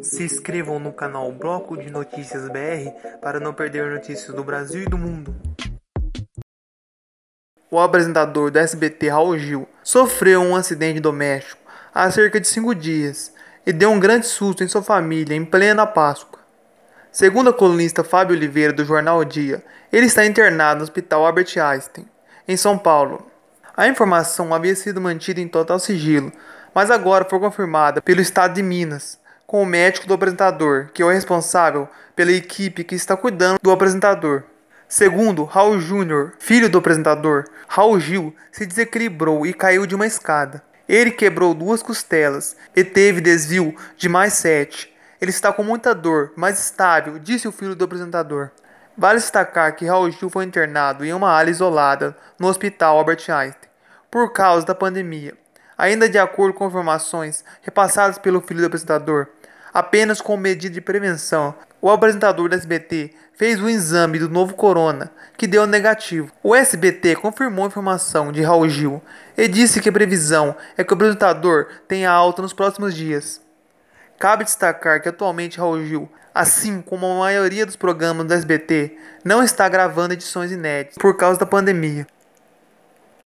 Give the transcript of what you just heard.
Se inscrevam no canal Bloco de Notícias BR para não perder notícias do Brasil e do mundo. O apresentador do SBT Raul Gil sofreu um acidente doméstico há cerca de cinco dias e deu um grande susto em sua família em plena Páscoa. Segundo a colunista Fábio Oliveira do jornal o Dia, ele está internado no Hospital Albert Einstein, em São Paulo. A informação havia sido mantida em total sigilo, mas agora foi confirmada pelo Estado de Minas, com o médico do apresentador, que é o responsável pela equipe que está cuidando do apresentador. Segundo Raul Júnior, filho do apresentador, Raul Gil se desequilibrou e caiu de uma escada. Ele quebrou duas costelas e teve desvio de mais sete. Ele está com muita dor, mas estável, disse o filho do apresentador. Vale destacar que Raul Gil foi internado em uma ala isolada no Hospital Albert Einstein por causa da pandemia ainda de acordo com informações repassadas pelo filho do apresentador, apenas como medida de prevenção. O apresentador da SBT fez um exame do novo corona, que deu negativo. O SBT confirmou a informação de Raul Gil e disse que a previsão é que o apresentador tenha alta nos próximos dias. Cabe destacar que atualmente Raul Gil, assim como a maioria dos programas da SBT, não está gravando edições inéditas por causa da pandemia.